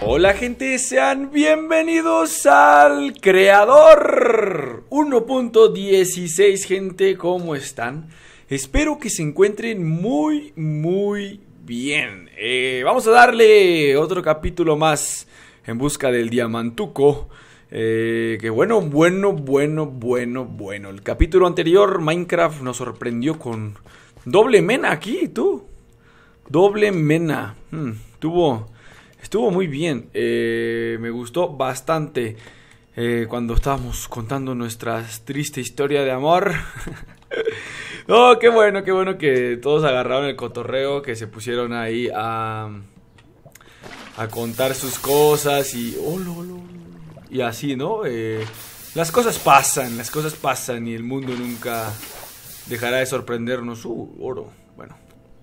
Hola gente, sean bienvenidos al Creador 1.16 gente, ¿cómo están? Espero que se encuentren muy, muy bien. Eh, vamos a darle otro capítulo más en busca del diamantuco. Eh, que bueno, bueno, bueno, bueno, bueno. El capítulo anterior, Minecraft nos sorprendió con doble mena aquí, tú. Doble mena. Hmm, tuvo, estuvo muy bien. Eh, me gustó bastante eh, cuando estábamos contando nuestra triste historia de amor. oh, qué bueno, qué bueno que todos agarraron el cotorreo, que se pusieron ahí a, a contar sus cosas y... Oh, y así, ¿no? Eh, las cosas pasan, las cosas pasan y el mundo nunca dejará de sorprendernos. Uh, oro. Bueno,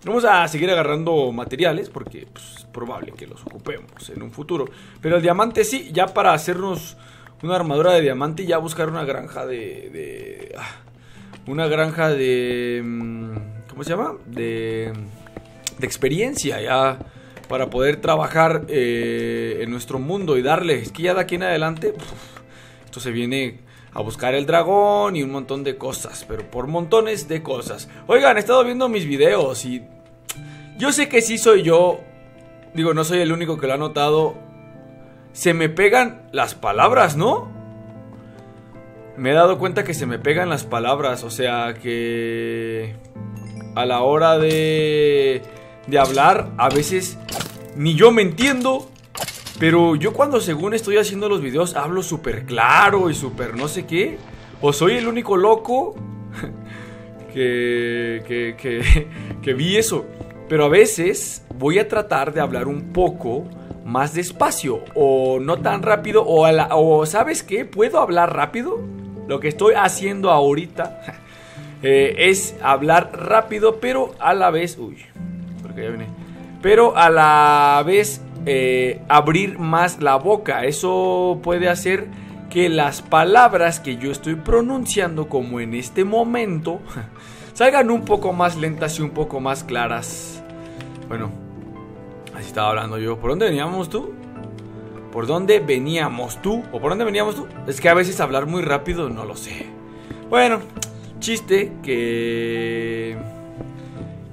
vamos a seguir agarrando materiales porque pues, es probable que los ocupemos en un futuro. Pero el diamante sí, ya para hacernos una armadura de diamante y ya buscar una granja de... Ah, una granja de... Mm, ¿Cómo se llama? De... De experiencia, ya para poder trabajar eh, en nuestro mundo y darle. Es que de aquí en adelante, esto se viene a buscar el dragón y un montón de cosas, pero por montones de cosas. Oigan, he estado viendo mis videos y yo sé que sí soy yo, digo, no soy el único que lo ha notado. Se me pegan las palabras, ¿no? Me he dado cuenta que se me pegan las palabras, o sea que a la hora de de hablar. A veces ni yo me entiendo. Pero yo cuando según estoy haciendo los videos hablo súper claro y súper no sé qué. O soy el único loco que, que, que, vi eso. Pero a veces voy a tratar de hablar un poco más despacio o no tan rápido o, o sabes qué, puedo hablar rápido. Lo que estoy haciendo ahorita eh, es hablar rápido pero a la vez... Uy, pero a la vez eh, abrir más la boca. Eso puede hacer que las palabras que yo estoy pronunciando, como en este momento, salgan un poco más lentas y un poco más claras. Bueno, así estaba hablando yo. ¿Por dónde veníamos tú? ¿Por dónde veníamos tú? ¿O por dónde veníamos tú? Es que a veces hablar muy rápido, no lo sé. Bueno, chiste que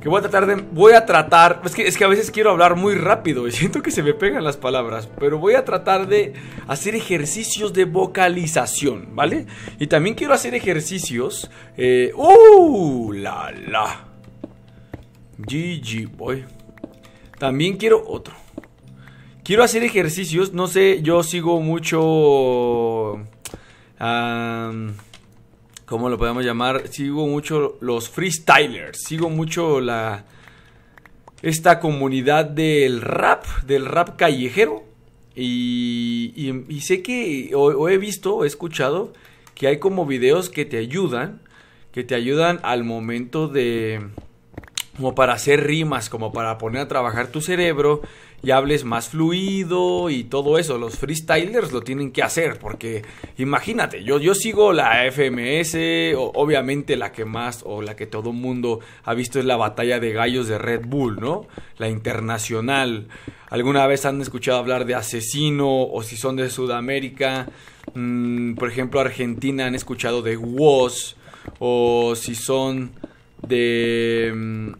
voy a tratar de. Voy a tratar. Es que, es que a veces quiero hablar muy rápido y siento que se me pegan las palabras. Pero voy a tratar de hacer ejercicios de vocalización, ¿vale? Y también quiero hacer ejercicios. Eh, ¡Uh! La la. GG Boy. También quiero otro. Quiero hacer ejercicios. No sé, yo sigo mucho. Ah... ¿Cómo lo podemos llamar? Sigo mucho los freestylers, sigo mucho la... Esta comunidad del rap, del rap callejero. Y, y, sé que, o, o he visto, o he escuchado, que hay como videos que te ayudan, que te ayudan al momento de como para hacer rimas, como para poner a trabajar tu cerebro y hables más fluido y todo eso. Los freestylers lo tienen que hacer porque imagínate, yo, yo sigo la FMS, o, obviamente la que más o la que todo mundo ha visto es la batalla de gallos de Red Bull, ¿no? La internacional. ¿Alguna vez han escuchado hablar de asesino o si son de Sudamérica? Mm, por ejemplo, Argentina han escuchado de Woz o si son de... Mm,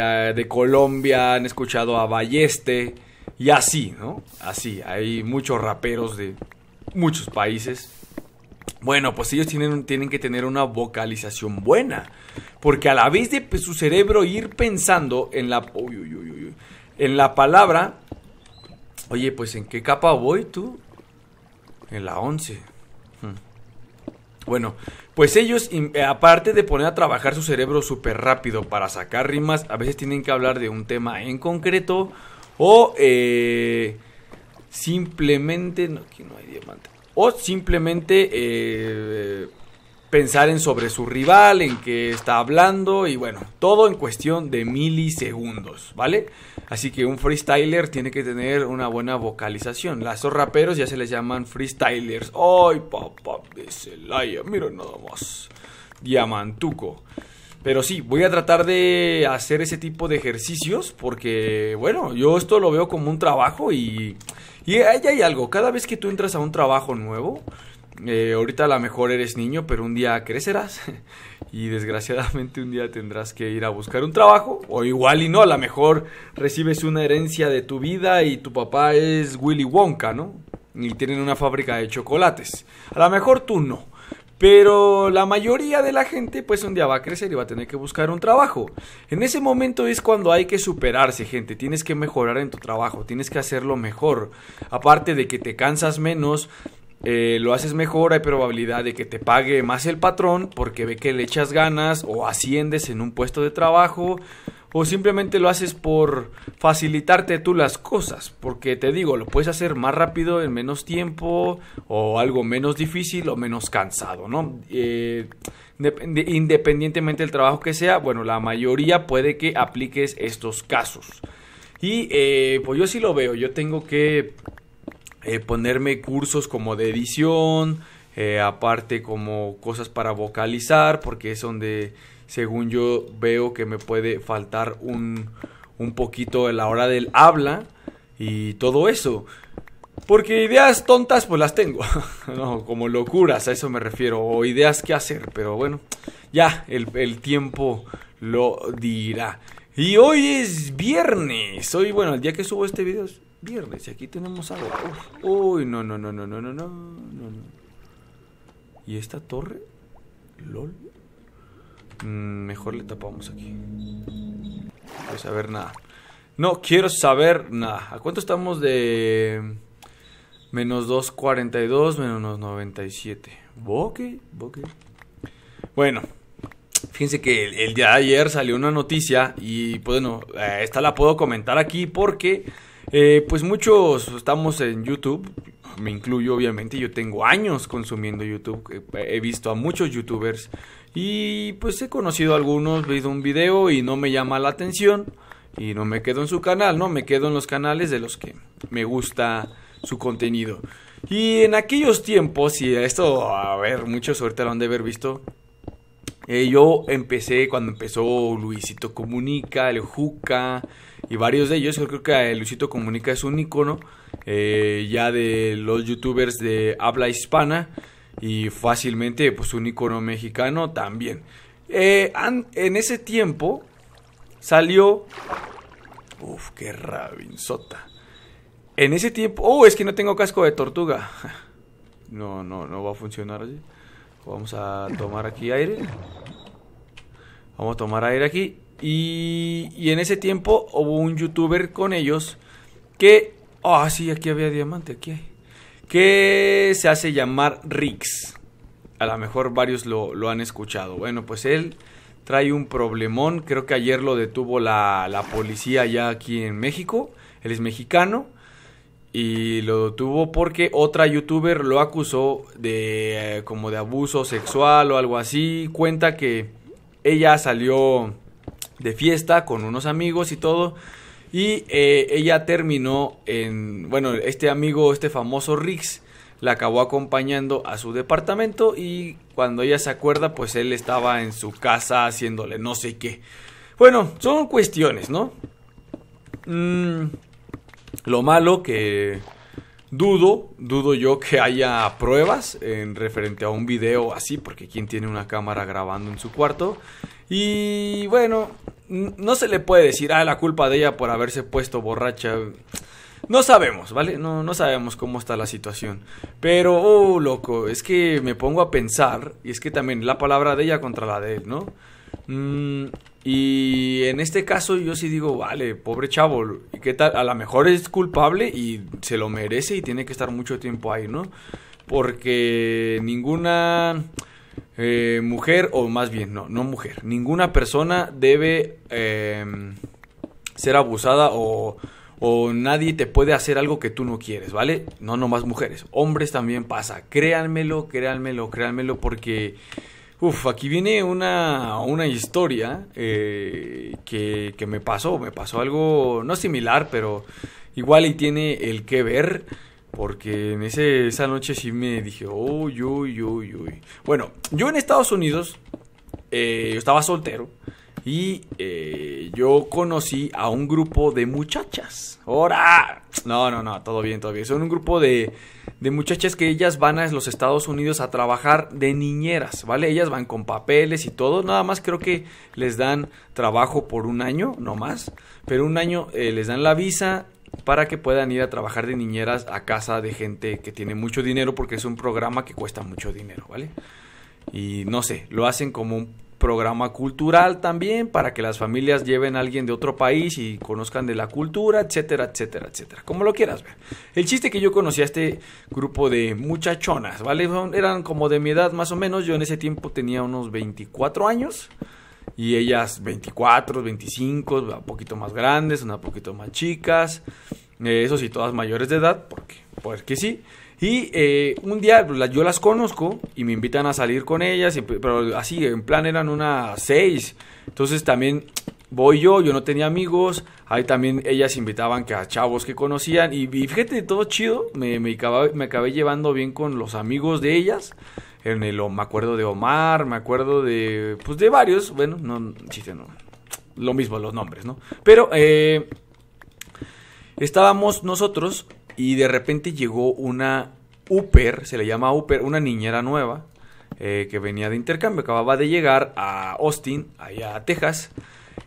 Ah, de, Colombia, han escuchado a Balleste y así, ¿no? Así, hay muchos raperos de muchos países. Bueno, pues ellos tienen, tienen que tener una vocalización buena, porque a la vez de pues, su cerebro ir pensando en la, uy, en la palabra, oye, pues ¿en qué capa voy tú? En la 11. Hmm. Bueno, pues ellos, eh, aparte de poner a trabajar su cerebro súper rápido para sacar rimas, a veces tienen que hablar de un tema en concreto o eh, simplemente... No, aquí no hay diamante. O simplemente... Eh, pensar en sobre su rival, en qué está hablando y bueno, todo en cuestión de milisegundos, ¿vale? Así que un freestyler tiene que tener una buena vocalización. Las raperos ya se les llaman freestylers. ¡Ay, papá de Celaya! Mira nada más. Diamantuco. Pero sí, voy a tratar de hacer ese tipo de ejercicios porque, bueno, yo esto lo veo como un trabajo y, y ahí hay algo. Cada vez que tú entras a un trabajo nuevo, eh, ahorita a lo mejor eres niño, pero un día crecerás y desgraciadamente un día tendrás que ir a buscar un trabajo o igual y no, a lo mejor recibes una herencia de tu vida y tu papá es Willy Wonka, ¿no? Y tienen una fábrica de chocolates. A lo mejor tú no. Pero la mayoría de la gente pues un día va a crecer y va a tener que buscar un trabajo. En ese momento es cuando hay que superarse, gente. Tienes que mejorar en tu trabajo, tienes que hacerlo mejor. Aparte de que te cansas menos, eh, lo haces mejor, hay probabilidad de que te pague más el patrón porque ve que le echas ganas o asciendes en un puesto de trabajo o simplemente lo haces por facilitarte tú las cosas, porque te digo, lo puedes hacer más rápido, en menos tiempo, o algo menos difícil o menos cansado, ¿no? Eh, independientemente del trabajo que sea, bueno, la mayoría puede que apliques estos casos. Y eh, pues yo sí lo veo, yo tengo que eh, ponerme cursos como de edición, eh, aparte como cosas para vocalizar, porque es donde según yo veo que me puede faltar un, poquito de la hora del habla y todo eso. Porque ideas tontas pues las tengo, como locuras, a eso me refiero, o ideas que hacer, pero bueno, ya el, tiempo lo dirá. Y hoy es viernes, hoy bueno, el día que subo este video viernes aquí tenemos agua. Uy, no, no, no, no, no, no, no, no, ¿Y esta torre? ¿Lol? Mm, mejor le tapamos aquí. No quiero saber nada. No quiero saber nada. ¿A cuánto estamos de...? Menos 2.42, menos 97. Boque, boque. Bueno, fíjense que el, día de ayer salió una noticia y, pues, bueno, eh, esta la puedo comentar aquí porque eh, pues muchos estamos en YouTube, me incluyo obviamente, yo tengo años consumiendo YouTube, he visto a muchos youtubers y pues he conocido a algunos, he visto un video y no me llama la atención y no me quedo en su canal, no, me quedo en los canales de los que me gusta su contenido. Y en aquellos tiempos, y esto, a ver, mucha suerte lo han de haber visto, eh, yo empecé cuando empezó Luisito Comunica, el Juca, y varios de ellos, yo creo que Luisito Comunica es un icono eh, ya de los youtubers de habla hispana y fácilmente pues un icono mexicano también. Eh, en ese tiempo salió... Uf, qué rabinzota. En ese tiempo... Oh, es que no tengo casco de tortuga. No, no, no va a funcionar así. Vamos a tomar aquí aire. Vamos a tomar aire aquí. Y, en ese tiempo hubo un youtuber con ellos que... Ah, sí, aquí había diamante, aquí hay. Que se hace llamar Rix. A lo mejor varios lo, han escuchado. Bueno, pues él trae un problemón. Creo que ayer lo detuvo la, policía ya aquí en México. Él es mexicano. Y lo detuvo porque otra youtuber lo acusó de eh, como de abuso sexual o algo así. Cuenta que ella salió de fiesta con unos amigos y todo. Y eh, ella terminó en, bueno, este amigo, este famoso Rix la acabó acompañando a su departamento y cuando ella se acuerda, pues él estaba en su casa haciéndole no sé qué. Bueno, son cuestiones, ¿no? Mm, lo malo que dudo, dudo yo que haya pruebas en referente a un video así, porque ¿quién tiene una cámara grabando en su cuarto. Y bueno, no se le puede decir, ah, la culpa de ella por haberse puesto borracha. No sabemos, ¿vale? No, no sabemos cómo está la situación. Pero, oh, loco, es que me pongo a pensar, y es que también la palabra de ella contra la de él, ¿no? Mm, y en este caso yo sí digo, vale, pobre chavo, ¿y qué tal? A lo mejor es culpable y se lo merece y tiene que estar mucho tiempo ahí, ¿no? Porque ninguna eh, mujer, o más bien, no, no mujer, ninguna persona debe em, ser abusada o, o nadie te puede hacer algo que tú no quieres, ¿vale? No más mujeres, hombres también pasa, créanmelo, créanmelo, créanmelo, porque... Uf, aquí viene una, una historia eh, que, que, me pasó, me pasó algo no similar, pero igual y tiene el que ver. Porque en ese, esa noche sí me dije, uy, uy, uy, uy. Bueno, yo en Estados Unidos, eh, yo estaba soltero y eh, yo conocí a un grupo de muchachas. ¡Hora! No, no, no, todo bien, todo bien. Son un grupo de, muchachas que ellas van a los Estados Unidos a trabajar de niñeras, ¿vale? Ellas van con papeles y todo, nada más creo que les dan trabajo por un año, no más, pero un año eh, les dan la visa para que puedan ir a trabajar de niñeras a casa de gente que tiene mucho dinero porque es un programa que cuesta mucho dinero, ¿vale? Y no sé, lo hacen como un programa cultural también para que las familias lleven a alguien de otro país y conozcan de la cultura, etcétera, etcétera, etcétera. Como lo quieras ver. El chiste que yo conocí a este grupo de muchachonas, ¿vale? Eran como de mi edad más o menos. Yo en ese tiempo tenía unos 24 años y ellas 24, 25, un poquito más grandes, una poquito más chicas, eh, eso sí, todas mayores de edad, porque, que sí. Y eh, un día pues, yo las conozco y me invitan a salir con ellas, pero así, en plan eran unas seis. Entonces también voy yo, yo no tenía amigos, ahí también ellas invitaban que a chavos que conocían y, fíjate, todo chido, me, me, me acabé llevando bien con los amigos de ellas en el, me acuerdo de Omar, me acuerdo de, pues de varios, bueno, no, chiste, no, lo mismo los nombres, ¿no? Pero eh, estábamos nosotros y de repente llegó una Uper, se le llama Uper, una niñera nueva eh, que venía de intercambio, acababa de llegar a Austin, allá a Texas.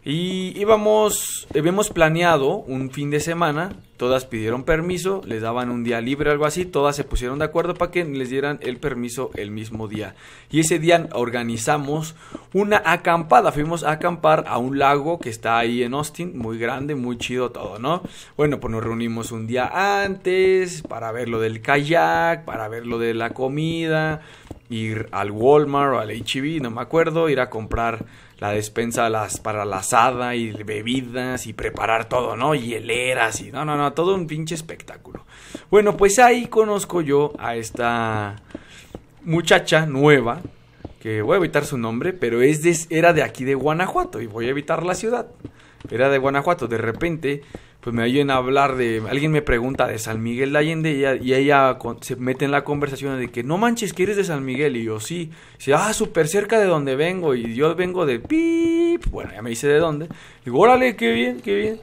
Y íbamos, habíamos planeado un fin de semana, todas pidieron permiso, les daban un día libre, algo así, todas se pusieron de acuerdo para que les dieran el permiso el mismo día. Y ese día organizamos una acampada, fuimos a acampar a un lago que está ahí en Austin, muy grande, muy chido todo, ¿no? Bueno, pues nos reunimos un día antes para ver lo del kayak, para ver lo de la comida, ir al Walmart o al HB, no me acuerdo, ir a comprar la despensa las, para la asada y bebidas y preparar todo, ¿no? Y heleras y... No, no, no, todo un pinche espectáculo. Bueno, pues ahí conozco yo a esta muchacha nueva, que voy a evitar su nombre, pero es de, era de aquí de Guanajuato y voy a evitar la ciudad era de Guanajuato, de repente, pues me a hablar de, alguien me pregunta de San Miguel de Allende y ella, se mete en la conversación de que, no manches, que eres de San Miguel, y yo sí, dice, ah, súper cerca de donde vengo, y yo vengo de pip, bueno, ya me dice de dónde, digo, órale, qué bien, qué bien.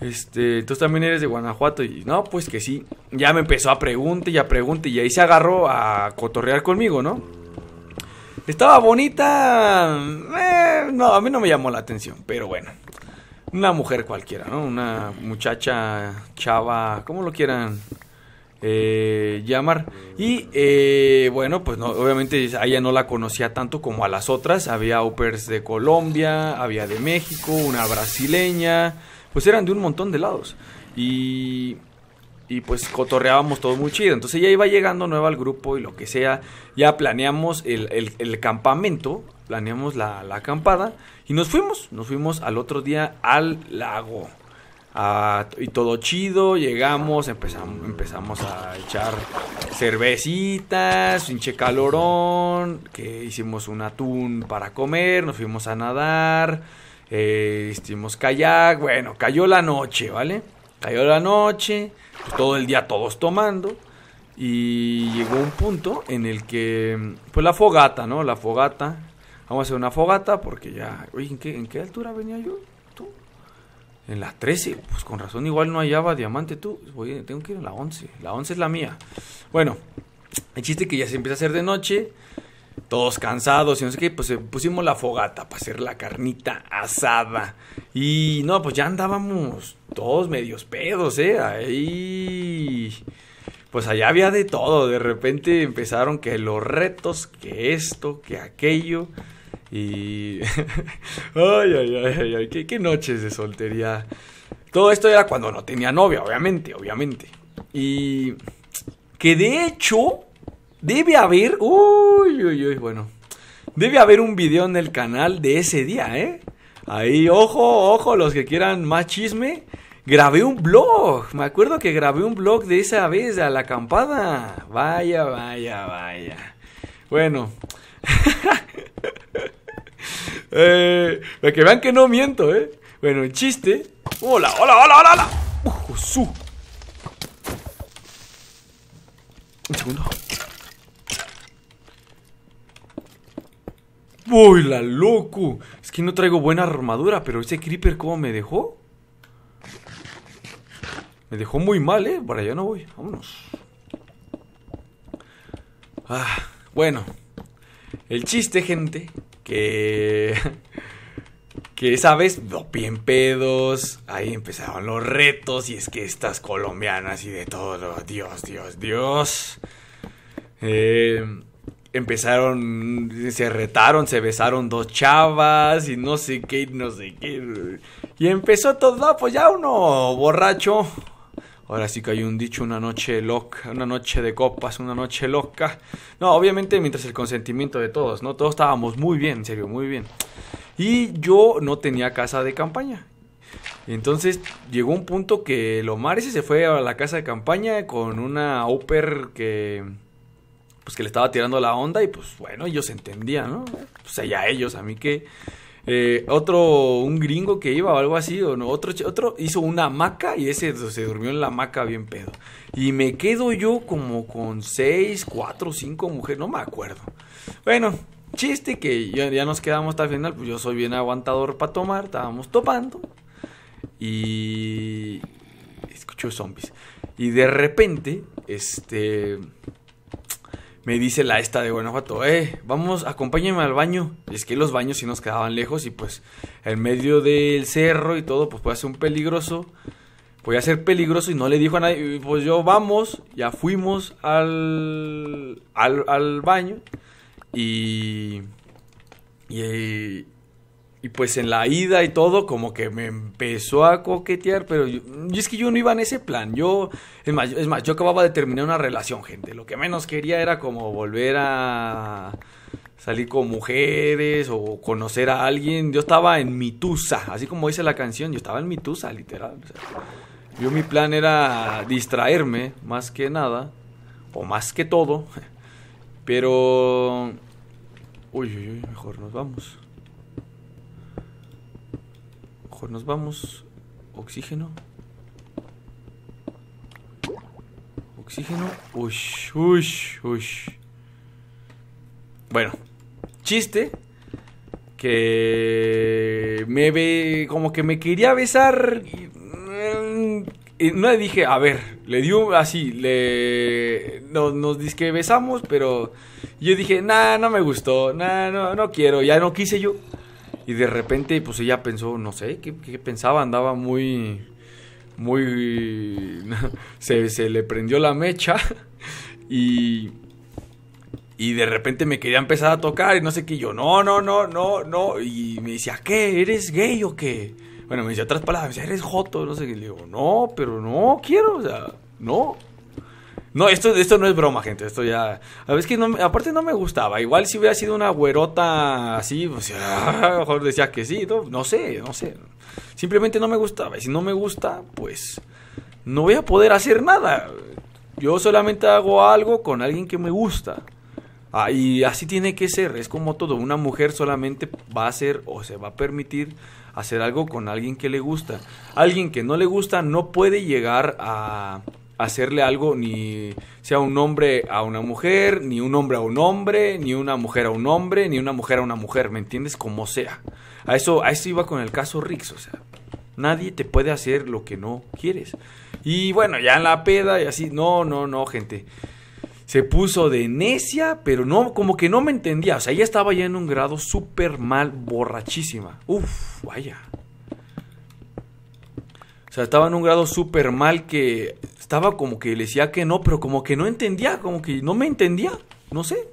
Este, tú también eres de Guanajuato y no, pues que sí. Ya me empezó a preguntar y a preguntar y ahí se agarró a cotorrear conmigo, ¿no? Estaba bonita. Eh, no, a mí no me llamó la atención, pero bueno. Una mujer cualquiera, ¿no? Una muchacha, chava, como lo quieran eh, llamar. Y eh, bueno, pues no, obviamente a ella no la conocía tanto como a las otras. Había upers de Colombia, había de México, una brasileña. Pues eran de un montón de lados. Y y pues cotorreábamos todo muy chido. Entonces ya iba llegando nueva al grupo y lo que sea. Ya planeamos el, campamento, planeamos la, acampada y nos fuimos. Nos fuimos al otro día al lago. Ah, y todo chido, llegamos, empezamos, empezamos a echar cervecitas, pinche calorón, que hicimos un atún para comer, nos fuimos a nadar, eh, hicimos kayak, bueno, cayó la noche, ¿vale? Cayó la noche, pues, todo el día todos tomando. Y llegó un punto en el que, pues la fogata, ¿no? La fogata. Vamos a hacer una fogata porque ya... Oye, ¿en qué, altura venía yo? ¿Tú? En las 13. Pues con razón igual no hallaba diamante tú. tengo que ir a la 11. La 11 es la mía. Bueno, el chiste que ya se empieza a hacer de noche todos cansados y no sé qué, pues eh, pusimos la fogata para hacer la carnita asada. Y no, pues ya andábamos todos medios pedos, ¿eh? Ahí. Pues allá había de todo. De repente empezaron que los retos, que esto, que aquello. Y. ay, ay, ay, ay, qué, qué noches de soltería. Todo esto era cuando no tenía novia, obviamente, obviamente. Y. Que de hecho Debe haber. Uy, uy, uy, bueno. Debe haber un video en el canal de ese día, ¿eh? Ahí, ojo, ojo, los que quieran más chisme. Grabé un blog. Me acuerdo que grabé un blog de esa vez a la acampada. Vaya, vaya, vaya. Bueno. eh, para que vean que no miento, ¿eh? Bueno, el chiste. ¡Hola, hola, hola, hola, hola! su. Un segundo. Uy, la loco. Es que no traigo buena armadura, pero ese creeper, ¿cómo me dejó? Me dejó muy mal, ¿eh? Para allá no voy. Vámonos. Ah, bueno. El chiste, gente, que... que sabes vez, en pedos, ahí empezaron los retos y es que estas colombianas y de todo, Dios, Dios, Dios. Eh, empezaron, se retaron, se besaron dos chavas y no sé qué, no sé qué. Y empezó todo, pues ya uno borracho. Ahora sí que hay un dicho, una noche loca, una noche de copas, una noche loca. No, obviamente mientras el consentimiento de todos, ¿no? Todos estábamos muy bien, en serio, muy bien. Y yo no tenía casa de campaña. Entonces llegó un punto que Lomar ese se fue a la casa de campaña con una Oper que pues que le estaba tirando la onda y pues bueno, ellos entendían, ¿no? Pues allá ellos, a mí que... Eh, otro, un gringo que iba o algo así, o no, otro, otro hizo una hamaca y ese se durmió en la hamaca bien pedo. Y me quedo yo como con seis, cuatro, cinco mujeres, no me acuerdo. Bueno, chiste que ya, ya nos quedamos hasta el final, pues yo soy bien aguantador para tomar, estábamos topando. Y escucho zombies. Y de repente, este me dice la esta de Guanajuato, eh, vamos, acompáñenme al baño. Y es que los baños sí nos quedaban lejos y pues en medio del cerro y todo, pues puede ser un peligroso. Puede ser peligroso y no le dijo a nadie, pues yo vamos, ya fuimos al, al, al baño y, y, y pues en la ida y todo, como que me empezó a coquetear, pero y es que yo no iba en ese plan. Yo, es más, yo acababa de terminar una relación, gente. Lo que menos quería era como volver a salir con mujeres o conocer a alguien. Yo estaba en mi así como dice la canción, yo estaba en mi literal. yo mi plan era distraerme, más que nada, o más que todo. Pero... Uy, uy, uy, mejor nos vamos. Pues nos vamos. Oxígeno. Oxígeno. Uy, uy, Bueno, chiste que me ve como que me quería besar y, mm, no le dije, a ver, le dio así, le nos, nos dice que besamos, pero yo dije, nah, no me gustó, nah, no, no quiero, ya no quise yo. Y de repente, pues ella pensó, no sé, ¿qué, pensaba? Andaba muy, muy... se, se le prendió la mecha y... Y de repente me quería empezar a tocar y no sé qué. yo, no, no, no, no, no. Y me decía, ¿qué? ¿Eres gay o qué? Bueno, me decía otras palabras. Me decía, ¿eres joto? No sé qué. le digo, no, pero no quiero. O sea, no. No, esto, esto no es broma, gente. Esto ya. A veces que no, aparte no me gustaba. Igual si hubiera sido una güerota así, pues a lo mejor decía que sí. No, sé, no sé. Simplemente no me gustaba. Y si no me gusta, pues no voy a poder hacer nada. Yo solamente hago algo con alguien que me gusta. Ah, y así tiene que ser. Es como todo. Una mujer solamente va a hacer o se va a permitir hacer algo con alguien que le gusta. Alguien que no le gusta no puede llegar a hacerle algo ni sea un hombre a una mujer, ni un hombre a un hombre, ni una mujer a un hombre, ni una mujer a una mujer, ¿me entiendes? Como sea. A eso, a eso iba con el caso Rix, o sea, nadie te puede hacer lo que no quieres. Y bueno, ya en la peda y así, no, no, no, gente. Se puso de necia, pero no, como que no me entendía. O sea, ella estaba ya en un grado súper mal, borrachísima. Uf, vaya. O sea, estaba en un grado súper mal que estaba como que le decía que no, pero como que no entendía, como que no me entendía, no sé.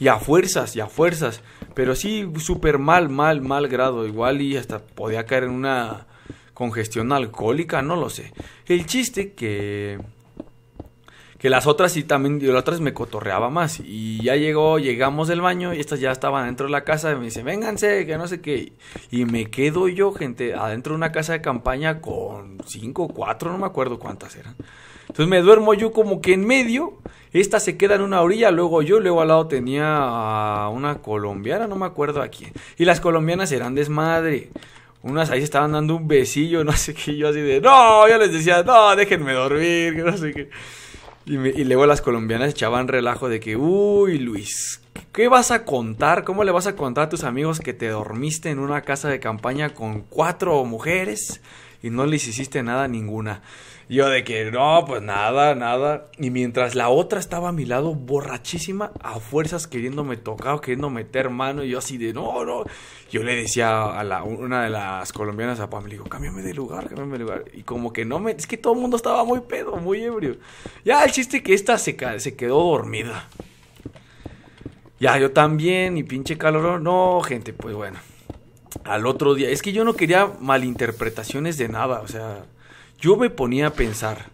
Y a fuerzas, y a fuerzas. Pero sí, súper mal, mal, mal grado. Igual y hasta podía caer en una congestión alcohólica, no lo sé. El chiste que que las otras sí también, yo las otras me cotorreaba más. Y ya llegó, llegamos del baño y estas ya estaban dentro de la casa. Y me dice, vénganse, que no sé qué. Y me quedo yo, gente, adentro de una casa de campaña con cinco, cuatro, no me acuerdo cuántas eran. Entonces me duermo yo como que en medio. Esta se queda en una orilla, luego yo, luego al lado tenía a una colombiana, no me acuerdo a quién. Y las colombianas eran desmadre. Unas ahí estaban dando un besillo, no sé qué, yo así de, no, yo les decía, no, déjenme dormir, que no sé qué. Y, luego las colombianas echaban relajo de que, uy, Luis, ¿qué vas a contar? ¿Cómo le vas a contar a tus amigos que te dormiste en una casa de campaña con cuatro mujeres y no les hiciste nada ninguna? Yo de que, no, pues nada, nada. Y mientras la otra estaba a mi lado, borrachísima, a fuerzas queriéndome tocar o queriendo meter mano, y yo así de, no, no. Yo le decía a la, una de las colombianas a Pam, le digo, cámbiame de lugar, cámbiame de lugar. Y como que no me, es que todo el mundo estaba muy pedo, muy ebrio. Ya, el chiste que esta se, se quedó dormida. Ya, yo también, y pinche calor, no, gente, pues bueno. Al otro día, es que yo no quería malinterpretaciones de nada, o sea yo me ponía a pensar,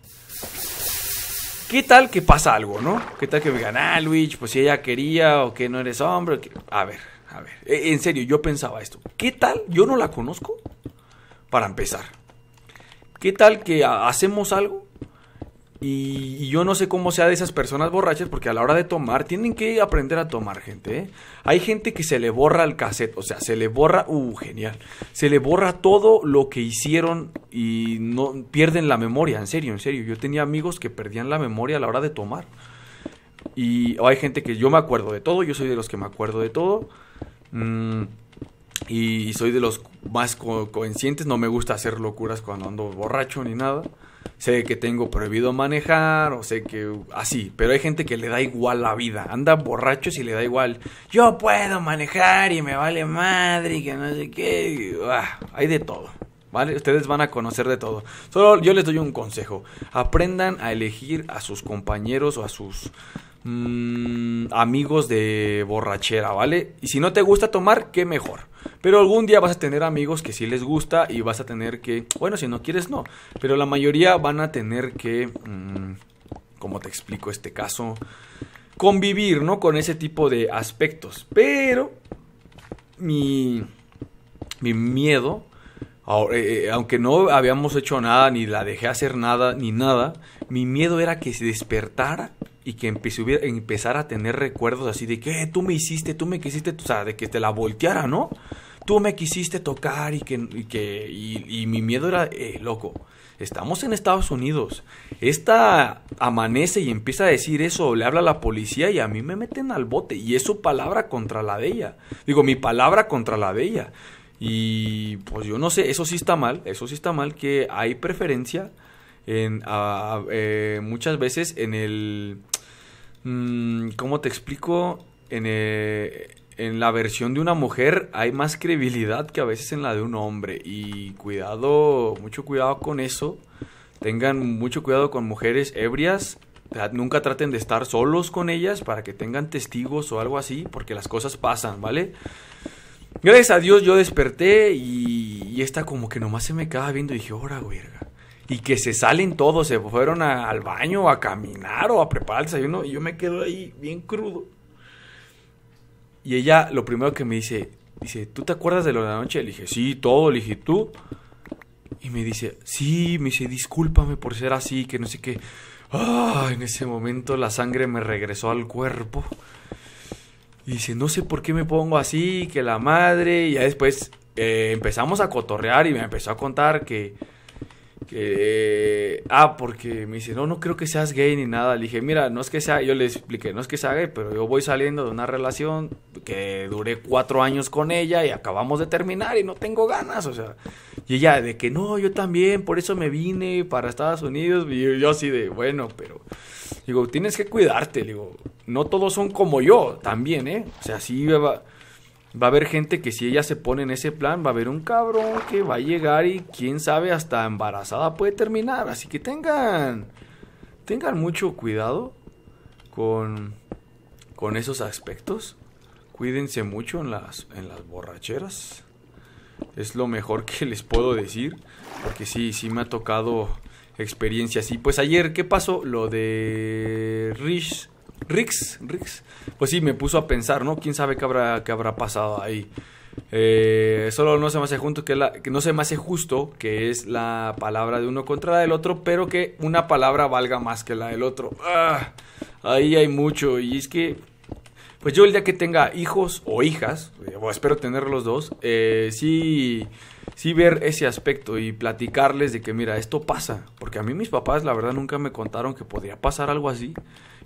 ¿qué tal que pasa algo, no? ¿Qué tal que me digan, ah, Luis, pues si ella quería o que no eres hombre? A ver, a ver, e-, en serio, yo pensaba esto. ¿Qué tal? Yo no la conozco, para empezar. ¿Qué tal que hacemos algo y, yo no sé cómo sea de esas personas borrachas, porque a la hora de tomar tienen que aprender a tomar, gente. ¿eh? Hay gente que se le borra el cassette, o sea, se le borra, uh, genial. Se le borra todo lo que hicieron y no pierden la memoria, en serio, en serio. Yo tenía amigos que perdían la memoria a la hora de tomar. Y hay gente que yo me acuerdo de todo, yo soy de los que me acuerdo de todo. Mm, y soy de los más conscientes, no me gusta hacer locuras cuando ando borracho ni nada sé que tengo prohibido manejar, o sé que así, pero hay gente que le da igual la vida, anda borracho y le da igual, yo puedo manejar y me vale madre y que no sé qué, ah, hay de todo. ¿Vale? Ustedes van a conocer de todo. Solo yo les doy un consejo. Aprendan a elegir a sus compañeros o a sus Mm, amigos de borrachera, ¿vale? Y si no te gusta tomar, qué mejor. Pero algún día vas a tener amigos que sí les gusta y vas a tener que, bueno, si no quieres, no. Pero la mayoría van a tener que, mm, como te explico este caso, convivir, ¿no? Con ese tipo de aspectos. Pero mi, mi miedo eh, eh, aunque no habíamos hecho nada, ni la dejé hacer nada, ni nada, mi miedo era que se despertara y que empezara a tener recuerdos así de que eh, tú me hiciste, tú me quisiste, o sea, de que te la volteara, ¿no? Tú me quisiste tocar y que, y, que, mi miedo era, eh, loco, estamos en Estados Unidos. Esta amanece y empieza a decir eso, le habla a la policía y a mí me meten al bote. Y es su palabra contra la de ella. Digo, mi palabra contra la de ella. Y pues yo no sé, eso sí está mal, eso sí está mal que hay preferencia en, eh, muchas veces en el Mm, como te explico? Eh, en, la versión de una mujer hay más credibilidad que a veces en la de un hombre. Y cuidado, mucho cuidado con eso. Tengan mucho cuidado con mujeres ebrias. Nunca traten de estar solos con ellas para que tengan testigos o algo así, porque las cosas pasan, ¿vale? Gracias a Dios yo desperté y, y esta como que nomás se me acaba viendo y dije, ahora verga y que se salen todos, se fueron al baño a caminar o a prepararse el y yo me quedo ahí bien crudo. Y ella lo primero que me dice, dice, ¿tú te acuerdas de lo de la noche? Le dije, sí, todo, le dije, ¿tú? Y me dice, sí, me dice, discúlpame por ser así, que no sé qué. Ah, en ese momento la sangre me regresó al cuerpo. Y dice, no sé por qué me pongo así, que la madre. Y ya después eh, empezamos a cotorrear y me empezó a contar que que, ah, porque me dice, no, no creo que seas gay ni nada. Le dije, mira, no es que sea, yo le expliqué, no es que sea gay, pero yo voy saliendo de una relación que duré cuatro años con ella y acabamos de terminar y no tengo ganas, o sea. Y ella, de que no, yo también, por eso me vine para Estados Unidos. Y yo, así de, bueno, pero, digo, tienes que cuidarte, digo, no todos son como yo también, ¿eh? O sea, sí, beba va a haber gente que si ella se pone en ese plan, va a haber un cabrón que va a llegar y quién sabe hasta embarazada puede terminar. Así que tengan, tengan mucho cuidado con, con esos aspectos. Cuídense mucho en las, en las borracheras. Es lo mejor que les puedo decir. Porque sí, sí me ha tocado experiencia así. pues ayer, ¿qué pasó? Lo de Rich Rix, Rix, pues sí, me puso a pensar, ¿no? ¿Quién sabe qué habrá, qué habrá pasado ahí? Eh, solo no se me hace que, que no se me hace justo que es la palabra de uno contra la del otro, pero que una palabra valga más que la del otro. ¡Ah! ahí hay mucho y es que pues yo el día que tenga hijos o hijas, eh, o espero tener los dos, eh, sí sí ver ese aspecto y platicarles de que, mira, esto pasa. Porque a mí mis papás, la verdad, nunca me contaron que podría pasar algo así.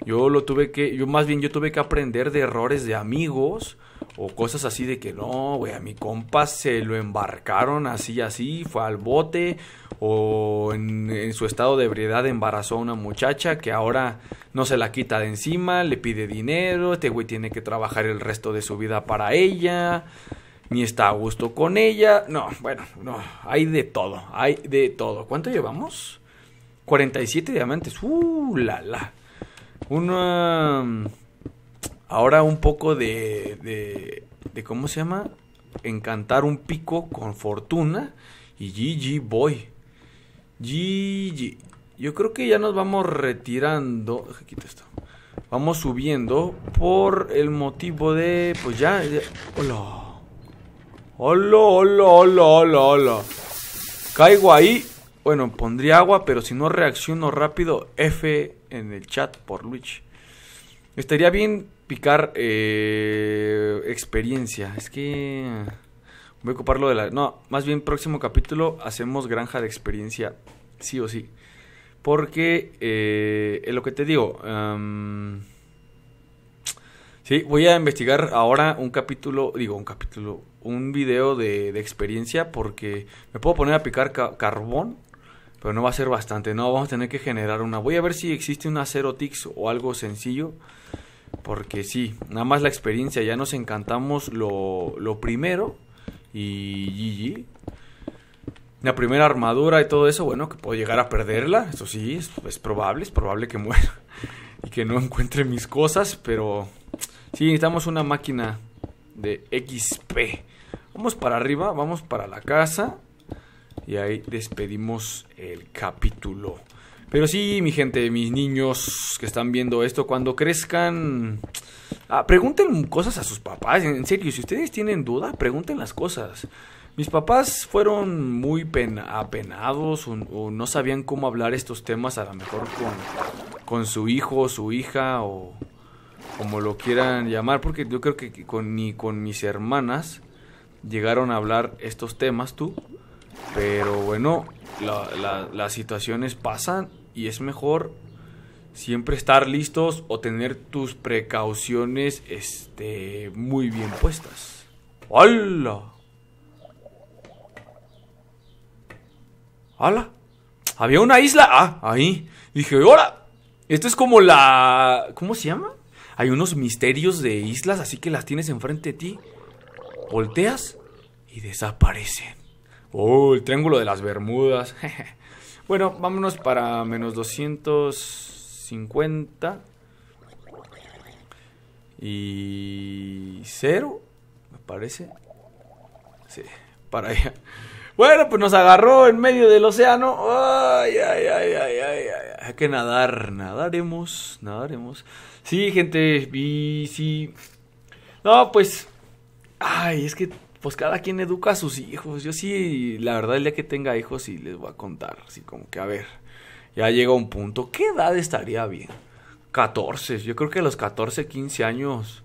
Yo lo tuve que, yo más bien yo tuve que aprender de errores de amigos o cosas así de que no, güey, a mi compa se lo embarcaron así, así, fue al bote o en, su estado de ebriedad embarazó a una muchacha que ahora no se la quita de encima, le pide dinero, este güey tiene que trabajar el resto de su vida para ella ni está a gusto con ella. No, bueno, no, hay de todo, hay de todo. ¿Cuánto llevamos? 47 diamantes. Uh, la, la. Una... Ahora un poco de, de, de ¿Cómo se llama? Encantar un pico con fortuna. Y GG Boy. GG. Yo creo que ya nos vamos retirando. esto. Vamos subiendo por el motivo de. Pues ya. Hola. Hola, hola, hola, hola, hola. Caigo ahí. Bueno, pondría agua, pero si no reacciono rápido, F en el chat por Luch. Estaría bien picar eh, experiencia. Es que voy a ocuparlo de la... No, más bien próximo capítulo hacemos granja de experiencia, sí o sí. Porque eh, lo que te digo. Em, sí, voy a investigar ahora un capítulo, digo, un capítulo, un video de, experiencia porque me puedo poner a picar carbón, pero no va a ser bastante, no, vamos a tener que generar una. Voy a ver si existe un acero Tix o algo sencillo, porque sí, nada más la experiencia, ya nos encantamos lo, primero y La primera armadura y todo eso, bueno, que puedo llegar a perderla, eso sí, es, es probable, es probable que muera y que no encuentre mis cosas, pero sí, necesitamos una máquina de XP. Vamos para arriba, vamos para la casa. Y ahí despedimos el capítulo. Pero sí, mi gente, mis niños que están viendo esto, cuando crezcan, ah, pregunten cosas a sus papás. En serio, si ustedes tienen duda, pregunten las cosas. Mis papás fueron muy apenados o, no sabían cómo hablar estos temas, a lo mejor con, con su hijo o su hija o como lo quieran llamar, porque yo creo que ni con mis hermanas llegaron a hablar estos temas tú, pero bueno, las situaciones pasan y es mejor siempre estar listos o tener tus precauciones este, muy bien puestas. ¡Hala! ¡Hala! Había una isla. Ah, ahí. Dije, ¡hola! Esto es como la... ¿Cómo se llama? Hay unos misterios de islas, así que las tienes enfrente de ti volteas y desaparecen. Oh, el triángulo de las Bermudas. bueno, vámonos para menos 250. Y... cero, me parece. Sí, para allá. Bueno, pues nos agarró en medio del océano. Ay, ay, ay, ay, ay, Hay que nadar, nadaremos, nadaremos. Sí, gente, y sí. No, pues Ay, es que pues cada quien educa a sus hijos. Yo sí, la verdad, el día que tenga hijos sí les voy a contar. Así como que, a ver, ya llega un punto. ¿Qué edad estaría bien? 14. Yo creo que a los 14, 15 años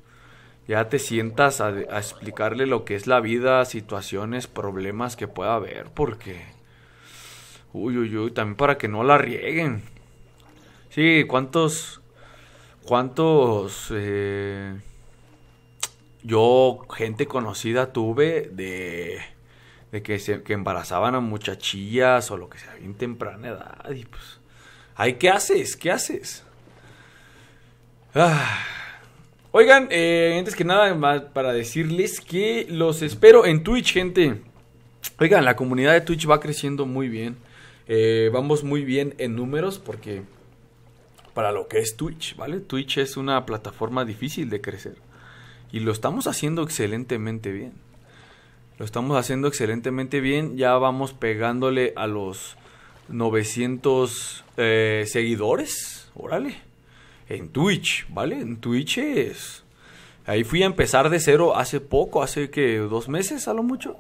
ya te sientas a, explicarle lo que es la vida, situaciones, problemas que pueda haber. Porque, uy, uy, uy, también para que no la rieguen. Sí, ¿cuántos... ¿Cuántos... Eh, yo gente conocida tuve de, que, se, embarazaban a muchachillas o lo que sea, bien temprana edad. Y pues, ay, ¿qué haces? ¿Qué haces? Ah. Oigan, eh, antes que nada, para decirles que los espero en Twitch, gente. Oigan, la comunidad de Twitch va creciendo muy bien. Eh, vamos muy bien en números porque para lo que es Twitch, ¿vale? Twitch es una plataforma difícil de crecer. Y lo estamos haciendo excelentemente bien. Lo estamos haciendo excelentemente bien. Ya vamos pegándole a los 900 eh, seguidores. Órale. En Twitch, ¿vale? En Twitch es... Ahí fui a empezar de cero hace poco, hace que dos meses a lo mucho.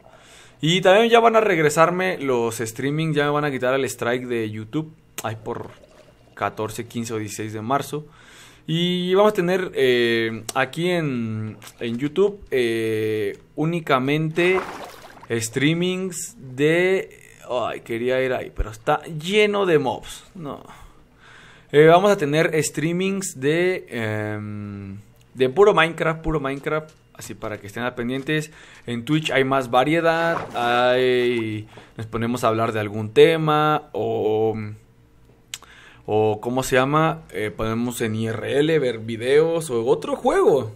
Y también ya van a regresarme los streaming, ya me van a quitar el strike de YouTube. Ahí por 14, 15 o 16 de marzo. Y vamos a tener eh, aquí en, en YouTube eh, únicamente streamings de... Ay, quería ir ahí, pero está lleno de mobs. No. Eh, vamos a tener streamings de... Em, de puro Minecraft, puro Minecraft. Así para que estén al pendientes. En Twitch hay más variedad. Hay, nos ponemos a hablar de algún tema. O o cómo se llama, eh, podemos en IRL ver videos o otro juego.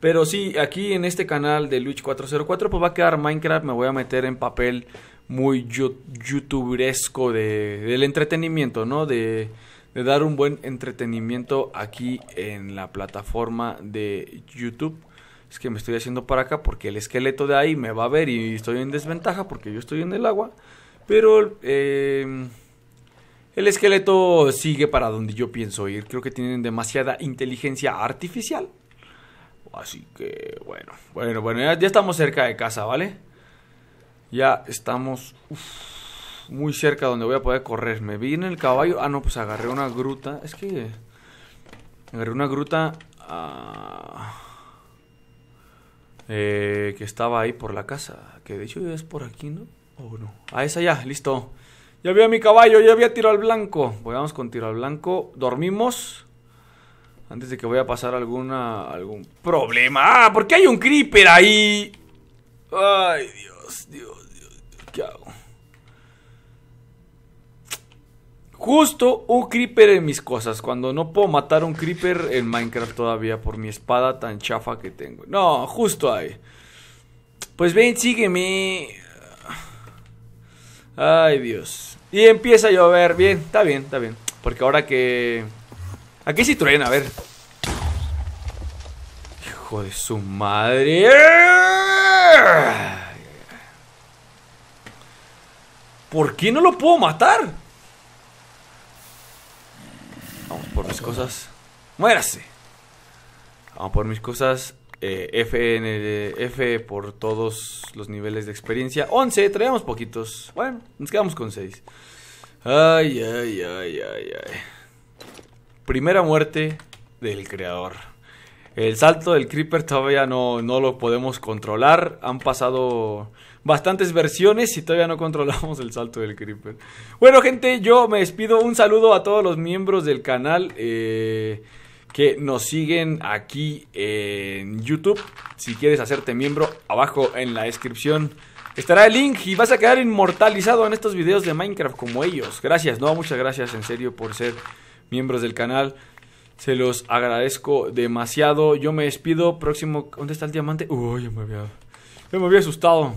Pero sí, aquí en este canal de luch 404 pues va a quedar Minecraft, me voy a meter en papel muy Youtubresco de, del entretenimiento, ¿no? De, de dar un buen entretenimiento aquí en la plataforma de YouTube. Es que me estoy haciendo para acá porque el esqueleto de ahí me va a ver y estoy en desventaja porque yo estoy en el agua. Pero... Eh, el esqueleto sigue para donde yo pienso ir. Creo que tienen demasiada inteligencia artificial. Así que, bueno, bueno, bueno, ya, estamos cerca de casa, ¿vale? Ya estamos muy cerca donde voy a poder correr. Me vi en el caballo. Ah, no, pues agarré una gruta. Es que... Agarré una gruta... Ah, eh, que estaba ahí por la casa. Que de hecho es por aquí, ¿no? ¿O oh, no? Ah, esa ya, listo. Ya había a mi caballo, ya había tiro al blanco. Vamos con tiro al blanco. Dormimos. Antes de que voy a pasar alguna, algún problema. ¡Ah! ¿Por qué hay un creeper ahí? Ay, Dios, Dios, Dios. ¿Qué hago? Justo un creeper en mis cosas. Cuando no puedo matar un creeper en Minecraft todavía por mi espada tan chafa que tengo. No, justo ahí. Pues ven, sígueme. Ay, Dios. Y empieza a llover. Bien, está bien, está bien. Porque ahora que... Aquí sí truena, a ver. Hijo de su madre. ¿Por qué no lo puedo matar? Vamos por mis cosas. Muérase. Vamos por mis cosas. Eh, eh, F, por todos los niveles de experiencia. 11, traíamos poquitos. Bueno, nos quedamos con 6. Ay, ay, ay, ay, ay. Primera muerte del creador. El salto del Creeper todavía no, no lo podemos controlar. Han pasado bastantes versiones y todavía no controlamos el salto del Creeper. Bueno, gente, yo me despido. Un saludo a todos los miembros del canal. Eh que nos siguen aquí en YouTube. Si quieres hacerte miembro, abajo en la descripción estará el link y vas a quedar inmortalizado en estos videos de Minecraft como ellos. Gracias, no, muchas gracias en serio por ser miembros del canal. Se los agradezco demasiado. Yo me despido. Próximo. ¿Dónde está el diamante? Uy, ya me había. me asustado.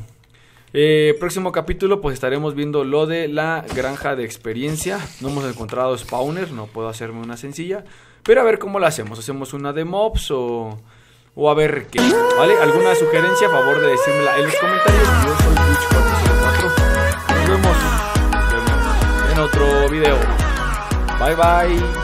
Eh, próximo capítulo, pues estaremos viendo lo de la granja de experiencia. No hemos encontrado spawner, no puedo hacerme una sencilla. Pero a ver cómo la hacemos. ¿Hacemos una de mobs o.? O a ver qué. ¿Vale? ¿Alguna sugerencia? A favor de decírmela en los comentarios. Yo soy Twitch404. Nos vemos. Nos vemos en otro video. Bye bye.